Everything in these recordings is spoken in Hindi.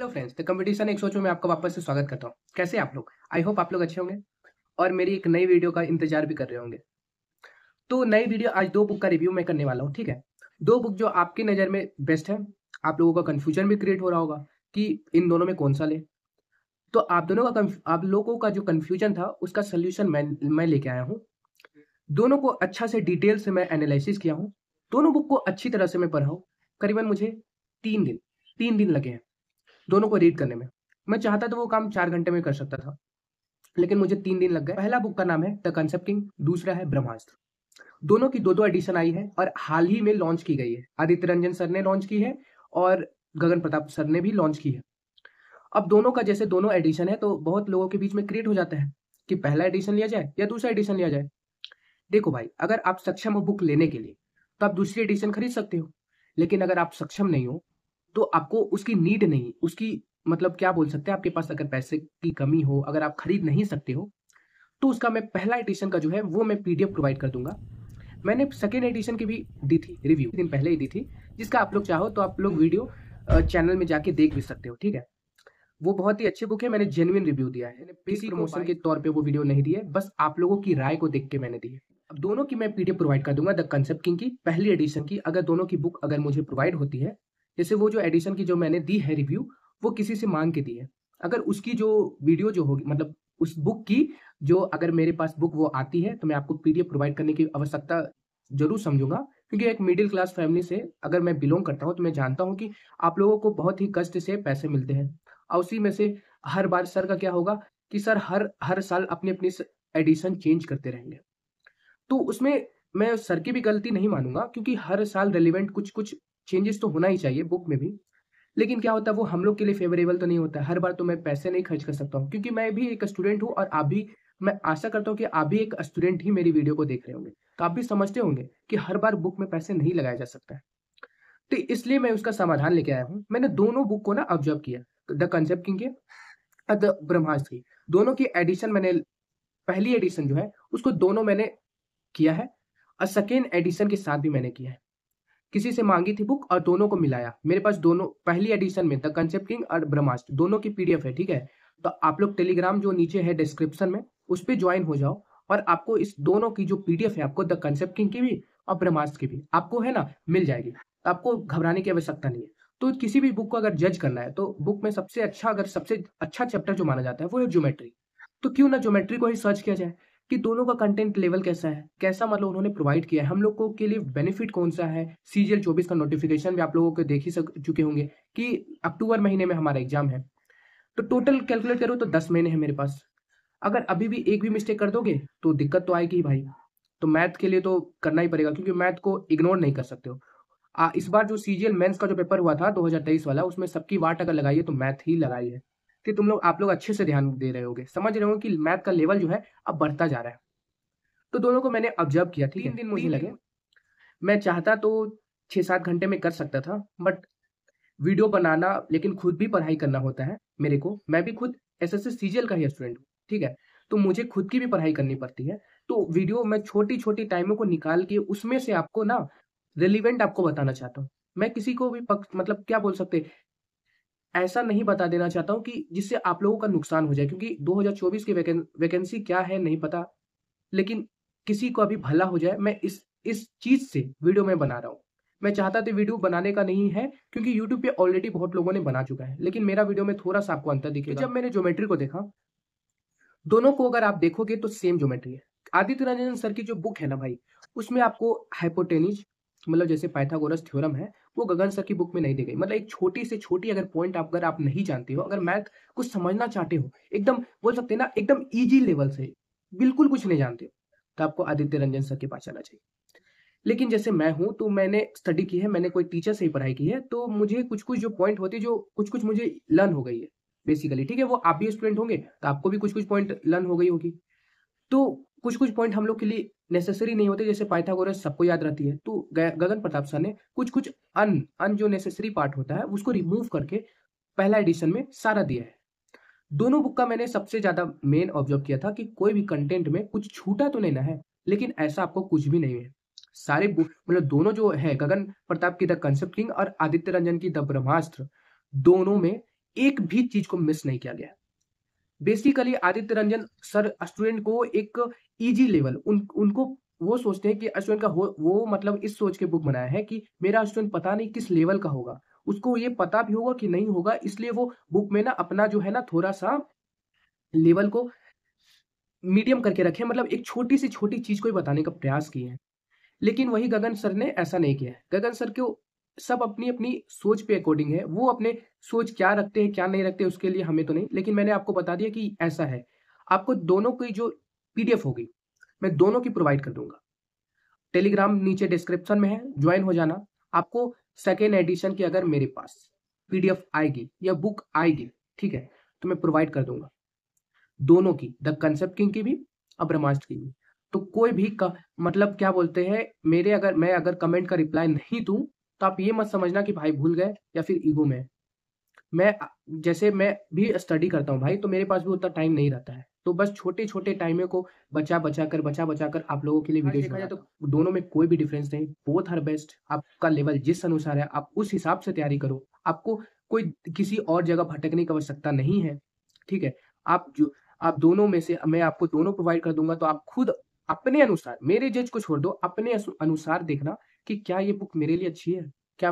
हेलो फ्रेंड्स द कंपटीशन एक सोचो मैं आपका वापस से स्वागत करता हूँ कैसे आप लोग आई होप आप लोग अच्छे होंगे और मेरी एक नई वीडियो का इंतजार भी कर रहे होंगे तो नई वीडियो आज दो बुक का रिव्यू मैं करने वाला हूँ ठीक है दो बुक जो आपकी नज़र में बेस्ट है आप लोगों का कन्फ्यूजन भी क्रिएट हो रहा होगा कि इन दोनों में कौन सा ले तो आप दोनों का आप लोगों का जो कन्फ्यूजन था उसका सोल्यूशन मैं मैं लेके आया हूँ दोनों को अच्छा से डिटेल से मैं एनालिसिस किया हूँ दोनों बुक को अच्छी तरह से मैं पढ़ाऊँ करीबन मुझे तीन दिन तीन दिन लगे हैं दोनों को रीड करने में मैं चाहता तो वो काम चार घंटे में कर सकता था लेकिन मुझे तीन दिन लग गए पहला बुक का नाम है द कंसेप्टिंग दूसरा है ब्रह्मास्त्र दोनों की दो दो एडिशन आई है और हाल ही में लॉन्च की गई है आदित्य रंजन सर ने लॉन्च की है और गगन प्रताप सर ने भी लॉन्च की है अब दोनों का जैसे दोनों एडिशन है तो बहुत लोगों के बीच में क्रिएट हो जाता है कि पहला एडिशन लिया जाए या दूसरा एडिशन लिया जाए देखो भाई अगर आप सक्षम हो बुक लेने के लिए तो आप दूसरी एडिशन खरीद सकते हो लेकिन अगर आप सक्षम नहीं हो तो आपको उसकी नीड नहीं उसकी मतलब क्या बोल सकते हैं आपके पास अगर पैसे की कमी हो अगर आप खरीद नहीं सकते हो तो उसका मैं पहला एडिशन का जो है वो मैं पीडीएफ प्रोवाइड कर दूंगा मैंने सेकेंड एडिशन की भी दी थी रिव्यू दिन पहले ही दी थी जिसका आप लोग चाहो तो आप लोग वीडियो चैनल में जाके देख भी सकते हो ठीक है वो बहुत ही अच्छी बुक है मैंने जेनुइन रिव्यू दिया है किसी प्रमोशन के तौर पे वो वीडियो नहीं दी है बस आप लोगों की राय को देख के मैंने दी है अब दोनों की मैं पीडीएफ प्रोवाइड कर दूंगा द कंसेप्ट किंग की पहली एडिशन की अगर दोनों की बुक अगर मुझे प्रोवाइड होती है जैसे वो जो एडिशन की जो मैंने दी है रिव्यू वो किसी से मांग के दी है अगर उसकी जो वीडियो जो होगी मतलब उस बुक की जो अगर मेरे पास बुक वो आती है तो मैं आपको पी प्रोवाइड करने की आवश्यकता जरूर समझूंगा क्योंकि एक मिडिल क्लास फैमिली से अगर मैं बिलोंग करता हूँ तो मैं जानता हूँ कि आप लोगों को बहुत ही कष्ट से पैसे मिलते हैं और उसी में से हर बार सर का क्या होगा कि सर हर हर साल अपनी अपनी एडिशन चेंज करते रहेंगे तो उसमें मैं सर की भी गलती नहीं मानूंगा क्योंकि हर साल रेलिवेंट कुछ कुछ चेंजेस तो होना ही चाहिए बुक में भी लेकिन क्या होता है वो हम लोग के लिए फेवरेबल तो नहीं होता हर बार तो मैं पैसे नहीं खर्च कर सकता हूँ क्योंकि मैं भी एक स्टूडेंट हूँ और आप भी मैं आशा करता हूँ कि आप भी एक स्टूडेंट ही मेरी वीडियो को देख रहे होंगे तो आप भी समझते होंगे कि हर बार बुक में पैसे नहीं लगाया जा सकता है तो इसलिए मैं उसका समाधान लेके आया हूँ मैंने दोनों बुक को ना ऑब्जर्व किया द कंसेप्ट किंग के और द ब्रह्मास्त्र की दोनों की एडिशन मैंने पहली एडिशन जो है उसको दोनों मैंने किया है और सेकेंड एडिशन के साथ भी मैंने किया है किसी से मांगी थी बुक और दोनों को मिलाया मेरे पास दोनों पहली एडिशन में द कंसेप्ट किंग और ब्रह्मास्त्र दोनों की पीडीएफ है ठीक है तो आप लोग टेलीग्राम जो नीचे है डिस्क्रिप्शन में उस पर ज्वाइन हो जाओ और आपको इस दोनों की जो पीडीएफ है आपको द कंसेप्ट किंग की भी और ब्रह्मास्त्र की भी आपको है ना मिल जाएगी तो आपको घबराने की आवश्यकता नहीं है तो किसी भी बुक को अगर जज करना है तो बुक में सबसे अच्छा अगर सबसे अच्छा चैप्टर जो माना जाता है वो है ज्योमेट्री तो क्यों ना ज्योमेट्री को ही सर्च किया जाए कि दोनों का कंटेंट लेवल कैसा है कैसा मतलब उन्होंने प्रोवाइड किया है हम लोगों के लिए बेनिफिट कौन सा है सीजीएल चौबीस का नोटिफिकेशन भी आप लोगों को देख ही सक चुके होंगे कि अक्टूबर महीने में हमारा एग्जाम है तो टोटल कैलकुलेट करो तो दस महीने हैं मेरे पास अगर अभी भी एक भी मिस्टेक कर दोगे तो दिक्कत तो आएगी भाई तो मैथ के लिए तो करना ही पड़ेगा क्योंकि मैथ को इग्नोर नहीं कर सकते हो आ, इस बार जो सीजीएल मेंस का जो पेपर हुआ था 2023 वाला उसमें सबकी वाट अगर लगाइए तो मैथ ही लगाइए कि तुम लोग आप लोग अच्छे से ध्यान दे रहे होगे समझ रहे हो कि मैथ का लेवल जो है अब बढ़ता जा रहा है तो दोनों को मैंने ऑब्जर्व किया ठीक है दिन मुझे लगे मैं चाहता तो छः सात घंटे में कर सकता था बट वीडियो बनाना लेकिन खुद भी पढ़ाई करना होता है मेरे को मैं भी खुद एस एस सीजीएल का ही स्टूडेंट हूँ ठीक है तो मुझे खुद की भी पढ़ाई करनी पड़ती है तो वीडियो मैं छोटी छोटी टाइमों को निकाल के उसमें से आपको ना रिलीवेंट आपको बताना चाहता हूँ मैं किसी को भी पक, मतलब क्या बोल सकते ऐसा नहीं बता देना चाहता हूँ कि जिससे आप लोगों का नुकसान हो जाए क्योंकि 2024 की वैकें, वैकेंसी क्या है नहीं पता लेकिन किसी को अभी भला हो जाए मैं इस इस चीज़ से वीडियो में बना रहा हूँ मैं चाहता था वीडियो बनाने का नहीं है क्योंकि यूट्यूब पे ऑलरेडी बहुत लोगों ने बना चुका है लेकिन मेरा वीडियो में थोड़ा सा आपको अंतर दिखेगा जब मैंने ज्योमेट्री को देखा दोनों को अगर आप देखोगे तो सेम ज्योमेट्री है आदित्य रंजन सर की जो बुक है ना भाई उसमें आपको हाइपोटेनिज मतलब जैसे पाइथागोरस थ्योरम है वो गगन सर की बुक में नहीं दी गई मतलब एक छोटी से छोटी अगर पॉइंट आप अगर आप नहीं जानते हो अगर मैथ कुछ समझना चाहते हो एकदम बोल सकते हैं ना एकदम ईजी लेवल से बिल्कुल कुछ नहीं जानते हो तो आपको आदित्य रंजन सर के पास जाना चाहिए लेकिन जैसे मैं हूँ तो मैंने स्टडी की है मैंने कोई टीचर से ही पढ़ाई की है तो मुझे कुछ कुछ जो पॉइंट होते जो कुछ कुछ मुझे लर्न हो गई है बेसिकली ठीक है वो आप भी स्टूडेंट होंगे तो आपको भी कुछ कुछ पॉइंट लर्न हो गई होगी तो कुछ कुछ पॉइंट हम लोग के लिए नेसेसरी नहीं होते जैसे पाइथागोरस सबको याद रहती है तो गगन प्रताप सर ने कुछ कुछ अन अन जो नेसेसरी पार्ट होता है उसको रिमूव करके पहला एडिशन में सारा दिया है दोनों बुक का मैंने सबसे ज्यादा मेन ऑब्जर्व किया था कि कोई भी कंटेंट में कुछ छूटा तो लेना है लेकिन ऐसा आपको कुछ भी नहीं है सारे बुक मतलब दोनों जो है गगन प्रताप की द कंसेप्ट किंग और आदित्य रंजन की द ब्रह्मास्त्र दोनों में एक भी चीज को मिस नहीं किया गया basically Aditya Ranjan sir student को एक इजी लेवल उन उनको वो सोचते हैं कि स्टूडेंट का वो मतलब इस सोच के बुक बनाया है कि मेरा स्टूडेंट पता नहीं किस लेवल का होगा उसको ये पता भी होगा कि नहीं होगा इसलिए वो बुक में ना अपना जो है ना थोड़ा सा लेवल को मीडियम करके रखे मतलब एक छोटी सी छोटी चीज को ही बताने का प्रयास किए हैं लेकिन वही गगन सर ने ऐसा नहीं किया गगन सर को सब अपनी अपनी सोच पे अकॉर्डिंग है वो अपने सोच क्या रखते हैं क्या नहीं रखते उसके लिए हमें तो नहीं लेकिन मैंने आपको बता दिया कि ऐसा है आपको दोनों की जो पीडीएफ होगी मैं दोनों की प्रोवाइड कर दूंगा टेलीग्राम नीचे डिस्क्रिप्शन में है ज्वाइन हो जाना आपको सेकेंड एडिशन की अगर मेरे पास पीडीएफ आएगी या बुक आएगी ठीक है तो मैं प्रोवाइड कर दूंगा दोनों की द कंसेप्ट किंग की भी और ब्रह्मास्ट की भी तो कोई भी का, मतलब क्या बोलते हैं मेरे अगर मैं अगर कमेंट का रिप्लाई नहीं दूं तो आप ये मत समझना कि भाई भूल गए या फिर ईगो में मैं जैसे मैं भी स्टडी करता हूँ भाई तो मेरे पास भी उतना टाइम नहीं रहता है तो बस छोटे छोटे टाइमे को बचा बचा कर बचा बचा कर आप लोगों के लिए वीडियो तो दोनों में कोई भी डिफरेंस नहीं बोथ हर बेस्ट आपका लेवल जिस अनुसार है आप उस हिसाब से तैयारी करो आपको कोई किसी और जगह भटकने की आवश्यकता नहीं है ठीक है आप जो आप दोनों में से मैं आपको दोनों प्रोवाइड कर दूंगा तो आप खुद अपने अनुसार मेरे जज को छोड़ दो अपने अनुसार देखना कि क्या ये बुक मेरे लिए अच्छी है क्या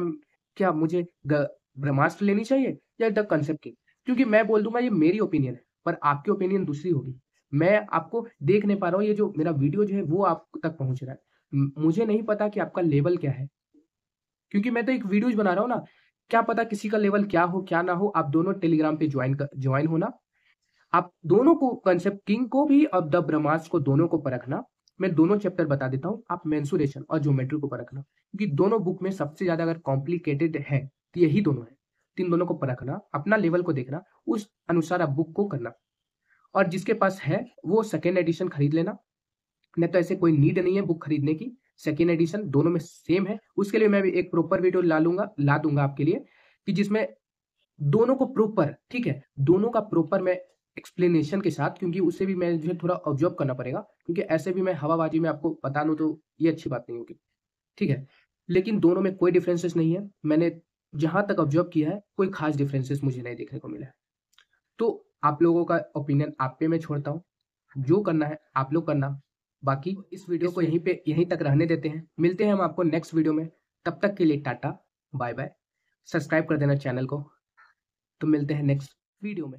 क्या मुझे ब्रह्मास्त्र लेनी चाहिए या द कंसेप्ट की क्योंकि मैं बोल दूंगा ये मेरी ओपिनियन है पर आपकी ओपिनियन दूसरी होगी मैं आपको देख नहीं पा रहा हूँ ये जो मेरा वीडियो जो है वो आप तक पहुंच रहा है मुझे नहीं पता कि आपका लेवल क्या है क्योंकि मैं तो एक वीडियोज बना रहा हूँ ना क्या पता किसी का लेवल क्या हो क्या ना हो आप दोनों टेलीग्राम पे ज्वाइन ज्वाइन होना आप दोनों को कंसेप्ट किंग को भी और द ब्रह्मास्त्र को दोनों को परखना मैं दोनों चैप्टर बता देता हूँ आप मैंसुरेशन और ज्योमेट्री को ऊपर रखना क्योंकि दोनों बुक में सबसे ज्यादा अगर कॉम्प्लिकेटेड है तो यही दोनों है तीन दोनों को ऊपर रखना अपना लेवल को देखना उस अनुसार आप बुक को करना और जिसके पास है वो सेकेंड एडिशन खरीद लेना नहीं तो ऐसे कोई नीड नहीं है बुक खरीदने की सेकेंड एडिशन दोनों में सेम है उसके लिए मैं भी एक प्रॉपर वीडियो ला लूंगा ला दूंगा आपके लिए कि जिसमें दोनों को प्रॉपर ठीक है दोनों का प्रॉपर मैं एक्सप्लेनेशन के साथ क्योंकि उसे भी मैं जो है थोड़ा ऑब्जर्व करना पड़ेगा क्योंकि ऐसे भी मैं हवाबाजी में आपको बता दूँ तो ये अच्छी बात नहीं होगी ठीक है लेकिन दोनों में कोई डिफरेंसेस नहीं है मैंने जहाँ तक ऑब्जर्व किया है कोई खास डिफरेंसेस मुझे नहीं देखने को मिला है तो आप लोगों का ओपिनियन आप पे मैं छोड़ता हूँ जो करना है आप लोग करना बाकी इस वीडियो को यहीं पे यहीं तक रहने देते हैं मिलते हैं हम आपको नेक्स्ट वीडियो में तब तक के लिए टाटा बाय बाय सब्सक्राइब कर देना चैनल को तो मिलते हैं नेक्स्ट वीडियो में